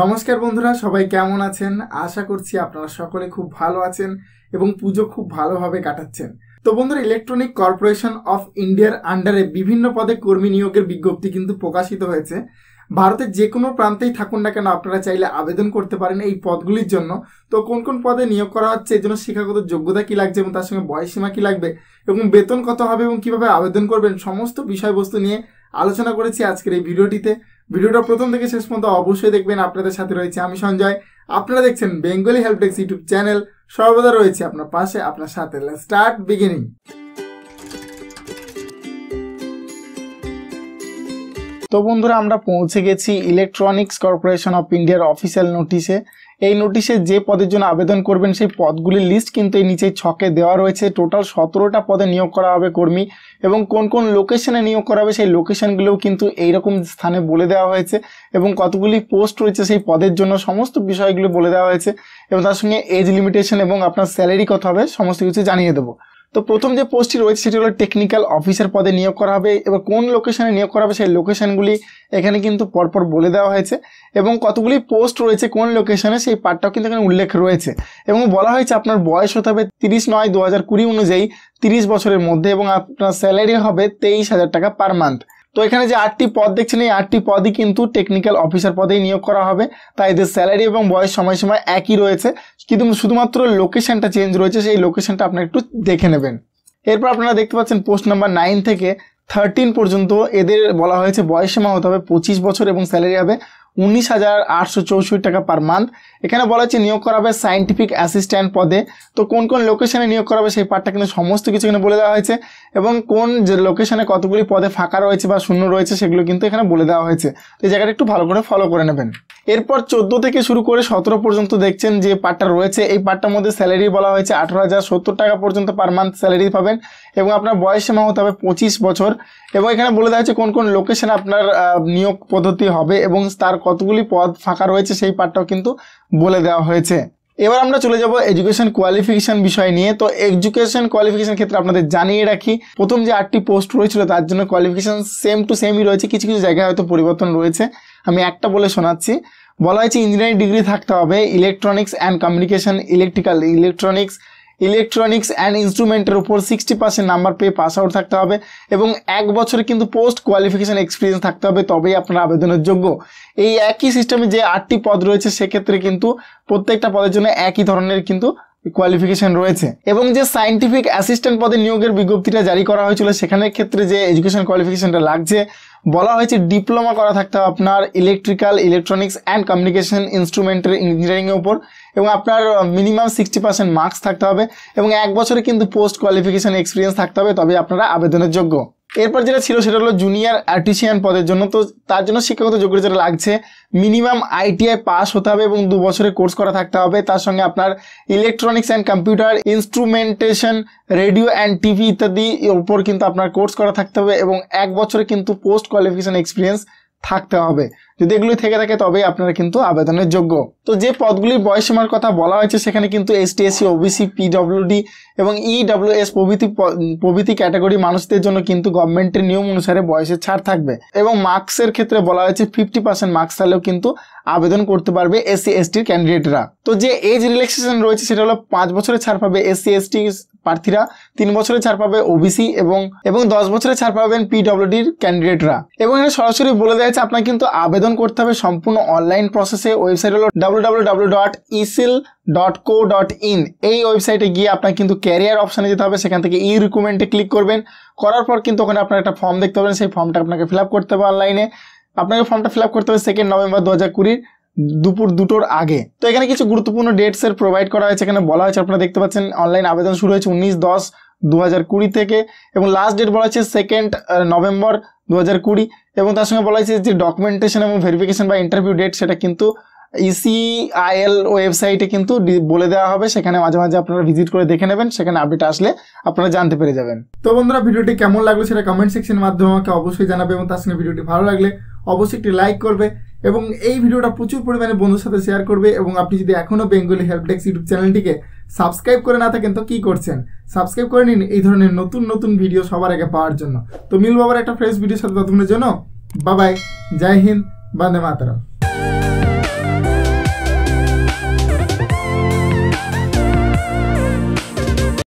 নমস্কার বন্ধুরা সবাই কেমন আছেন আশা করছি আপনারা সকলে খুব ভালো আছেন এবং পুজো খুব ভালোভাবে কাটাচ্ছেন তো বন্ধুরা ইলেকট্রনিক কর্পোরেশন অফ ইন্ডিয়ার আন্ডারে বিভিন্ন পদে কর্মী নিয়োগের বিজ্ঞপ্তি কিন্তু প্রকাশিত হয়েছে ভারতের যে কোনো প্রান্তেই থাকুন না কেন আপনারা চাইলে আবেদন করতে পারেন এই পদগুলির জন্য তো কোন কোন পদে নিয়োগ করা হচ্ছে এই জন্য শিক্ষাগত যোগ্যতা কী লাগছে এবং তার সঙ্গে বয়সীমা কী লাগবে এবং বেতন কত হবে এবং কিভাবে আবেদন করবেন সমস্ত বিষয়বস্তু নিয়ে আলোচনা করেছি আজকের এই ভিডিওটিতে ভিডিওটা প্রথম থেকে শেষ পর্যন্ত অবশ্যই দেখবেন আপনাদের সাথে রয়েছে আমি সঞ্জয় আপনারা দেখছেন বেঙ্গলি হেল্প ইউটিউব চ্যানেল সর্বদা রয়েছে আপনার পাশে আপনার সাথে স্টার্ট বিগিনিং তো বন্ধুরা আমরা পৌঁছে গেছি ইলেকট্রনিক্স কর্পোরেশন অফ ইন্ডিয়ার অফিসিয়াল নোটিশে এই নোটিশে যে পদের জন্য আবেদন করবেন সেই পদগুলির লিস্ট কিন্তু এই নিচে ছকে দেওয়া রয়েছে টোটাল সতেরোটা পদে নিয়োগ করা হবে কর্মী এবং কোন কোন লোকেশনে নিয়োগ করা হবে সেই লোকেশনগুলোও কিন্তু এইরকম স্থানে বলে দেওয়া হয়েছে এবং কতগুলি পোস্ট রয়েছে সেই পদের জন্য সমস্ত বিষয়গুলো বলে দেওয়া হয়েছে এবং তার সঙ্গে এজ লিমিটেশন এবং আপনার স্যালারি কত হবে সমস্ত কিছু জানিয়ে দেবো তো প্রথম যে পোস্টটি রয়েছে সেটি হলো টেকনিক্যাল অফিসার পদে নিয়োগ করা হবে এবার কোন লোকেশানে নিয়োগ করা হবে সেই লোকেশানগুলি এখানে কিন্তু পরপর বলে দেওয়া হয়েছে এবং কতগুলি পোস্ট রয়েছে কোন লোকেশানে সেই পার্টটাও কিন্তু এখানে উল্লেখ রয়েছে এবং বলা হয়েছে আপনার বয়স হতে হবে তিরিশ নয় দু অনুযায়ী তিরিশ বছরের মধ্যে এবং আপনার স্যালারি হবে তেইশ হাজার টাকা পার মান্থ তো এখানে যে আটটি পদ দেখছেন এই আটটি পদই কিন্তু টেকনিক্যাল অফিসার পদেই নিয়োগ করা হবে তাই এদের স্যালারি এবং বয়স সময় সময় একই রয়েছে কিন্তু শুধুমাত্র লোকেশনটা চেঞ্জ রয়েছে সেই লোকেশনটা আপনারা একটু দেখে নেবেন এরপর আপনারা দেখতে পাচ্ছেন পোস্ট নাম্বার নাইন থেকে থার্টিন পর্যন্ত এদের বলা হয়েছে বয়সসীমা হতে হবে পঁচিশ বছর এবং স্যালারি হবে উনিশ হাজার আটশো চৌষট্টি টাকা পার মান্থ এখানে বলা হচ্ছে নিয়োগ করা হবে সায়েন্টিফিক অ্যাসিস্ট্যান্ট পদে তো কোন কোন লোকেশনে নিয়োগ করা হবে সেই পার্টটা কিন্তু সমস্ত কিছু এখানে বলে দেওয়া হয়েছে এবং কোন যে লোকেশনে কতগুলি পদে ফাঁকা রয়েছে বা শূন্য রয়েছে সেগুলো কিন্তু এখানে বলে দেওয়া হয়েছে তো এই জায়গাটা একটু ভালো করে ফলো করে নেবেন এরপর চোদ্দ থেকে শুরু করে সতেরো পর্যন্ত দেখছেন যে পার্টটা রয়েছে এই পার্টটার মধ্যে স্যালারি বলা হয়েছে আঠারো হাজার সত্তর টাকা পর্যন্ত পার মান্থ স্যালারি পাবেন এবং আপনার বয়স সীমা হতে হবে পঁচিশ বছর এবং এখানে বলে দেওয়া হয়েছে কোন কোন লোকেশনে আপনার নিয়োগ পদ্ধতি হবে এবং তার কতগুলি পদ ফাঁকা রয়েছে সেই পার্টটাও কিন্তু বলে দেওয়া হয়েছে এবার আমরা চলে যাব এডুকেশন কোয়ালিফিকেশন বিষয় নিয়ে তো এডুকেশন কোয়ালিফিকেশন ক্ষেত্রে আপনাদের জানিয়ে রাখি প্রথম যে আটটি পোস্ট রয়েছিল তার জন্য কোয়ালিফিকেশন সেম টু সেমই রয়েছে কিছু কিছু জায়গায় হয়তো পরিবর্তন রয়েছে আমি একটা বলে শোনাচ্ছি বলা হয়েছে ইঞ্জিনিয়ারিং ডিগ্রি থাকতে হবে electronics and communication electrical electronics electronics and ইনস্ট্রুমেন্টের উপর সিক্সটি পার্সেন্ট নাম্বার পেয়ে পাস আউট থাকতে হবে এবং এক বছরে কিন্তু পোস্ট কোয়ালিফিকেশান এক্সপিরিয়েন্স থাকতে হবে তবেই আপনার আবেদনের যোগ্য এই একই সিস্টেমে যে আটটি পদ রয়েছে সেক্ষেত্রে কিন্তু প্রত্যেকটা পদের জন্য একই ধরনের কিন্তু কোয়ালিফিকেশন রয়েছে এবং যে সায়েন্টিফিক অ্যাসিস্ট্যান্ট পদে নিয়োগের বিজ্ঞপ্তিটা জারি করা হয়েছিল সেখানের ক্ষেত্রে যে এডুকেশন কোয়ালিফিকেশানটা লাগছে বলা হয়েছে ডিপ্লোমা করা থাকতে হবে আপনার ইলেকট্রিক্যাল ইলেকট্রনিক্স অ্যান্ড কমিউনিকেশন ইনস্ট্রুমেন্টের ইঞ্জিনিয়ারিংয়ের উপর এবং আপনার মিনিমাম সিক্সটি পার্সেন্ট মার্কস থাকতে হবে এবং এক বছরে কিন্তু পোস্ট কোয়ালিফিকেশন এক্সপিরিয়েন্স থাকতে হবে তবে আপনারা আবেদনের যোগ্য এরপর যেটা ছিল সেটা হলো জুনিয়র আর্টিসিয়ান পদের জন্য তো তার জন্য শিক্ষাগত যোগ্যতা যেটা লাগছে মিনিমাম আইটিআই পাস হতে হবে এবং দু বছরের কোর্স করা থাকতে হবে তার সঙ্গে আপনার electronics and computer instrumentation radio and TV ইত্যাদি ওপর কিন্তু আপনার কোর্স করা থাকতে হবে এবং এক বছরে কিন্তু পোস্ট কোয়ালিফিকেশান এক্সপিরিয়েন্স থাকতে হবে যদি এগুলি থেকে থাকে তবে আপনারা কিন্তু আবেদনের যোগ্য তো যে পদগুলির বয়সীমার কথা বলা হয়েছে সেখানে কিন্তু S T STSC OBC PWD এবং এস e প্রভৃতি প্রভৃতি ক্যাটাগরি মানুষদের জন্য কিন্তু গভর্নমেন্টের নিয়ম অনুসারে বয়সের ছাড় থাকবে এবং মার্কসের ক্ষেত্রে বলা হয়েছে ফিফটি পার্সেন্ট মার্কস থাকলেও কিন্তু আবেদন করতে পারবে এস এস এসটির ক্যান্ডিডেটরা তো যে এজ রিল্যাক্সেশন রয়েছে সেটা হলো পাঁচ বছরের ছাড় পাবে এসসি এসটি প্রার্থীরা তিন বছরে ছাড় পাবে ওবিসি এবং এবং দশ বছরে ছাড় পাবেন পিডব্লিউডির ক্যান্ডিডেটরা এবং এটা সরাসরি বলে দেওয়া হয়েছে আপনার কিন্তু আবেদন আবেদন করতে হবে সম্পূর্ণ অনলাইন প্রসেসে ওয়েবসাইট হলো W dot ECIL dot co dot in এই ওয়েবসাইটে গিয়ে আপনার কিন্তু ক্যারিয়ার অপশানে যেতে হবে সেখান থেকে ই রিকুমেন্টে ক্লিক করবেন করার পর কিন্তু ওখানে আপনার একটা ফর্ম দেখতে পাবেন সেই ফর্মটা আপনাকে ফিল করতে হবে অনলাইনে আপনাকে ফর্মটা ফিল করতে হবে সেকেন্ড নভেম্বর দু হাজার কুড়ির দুপুর দুটোর আগে তো এখানে কিছু গুরুত্বপূর্ণ ডেটসের প্রোভাইড করা হয়েছে এখানে বলা হয়েছে আপনারা দেখতে পাচ্ছেন অনলাইন আবেদন শুরু হয়েছে উনিশ দশ দু থেকে এবং লাস্ট ডেট বলা হচ্ছে সেকেন্ড নভেম্বর দু হাজার কুড়ি এবং তার সঙ্গে বলা হয়েছে যে ডকুমেন্টেশন এবং ভেরিফিকেশন বা ইন্টারভিউ ডেট সেটা কিন্তু ইসিআইএল e ওয়েবসাইটে কিন্তু বলে দেওয়া হবে সেখানে মাঝে মাঝে আপনারা ভিজিট করে দেখে নেবেন সেখানে আপডেট আসলে আপনারা জানতে পেরে যাবেন তো বন্ধুরা ভিডিওটি কেমন লাগলো সেটা কমেন্ট সেকশনের মাধ্যমে আমাকে অবশ্যই জানাবে এবং তার সঙ্গে ভিডিওটি ভালো লাগলে অবশ্যই একটি লাইক করবে এবং এই ভিডিওটা প্রচুর পরিমাণে বন্ধুর সাথে শেয়ার করবে এবং আপনি যদি এখনও বেঙ্গলি হেল্প ডেস্ক ইউটিউব চ্যানেলটিকে সাবস্ক্রাইব করে না থাকেন তো কী করছেন সাবস্ক্রাইব করে নিন এই ধরনের নতুন নতুন ভিডিও সবার আগে পাওয়ার জন্য তো মিলব আবার একটা ফ্রেশ ভিডিওর সাথে ততক্ষণের জন্য বাবাই জয় হিন্দ বন্দে মাতারাম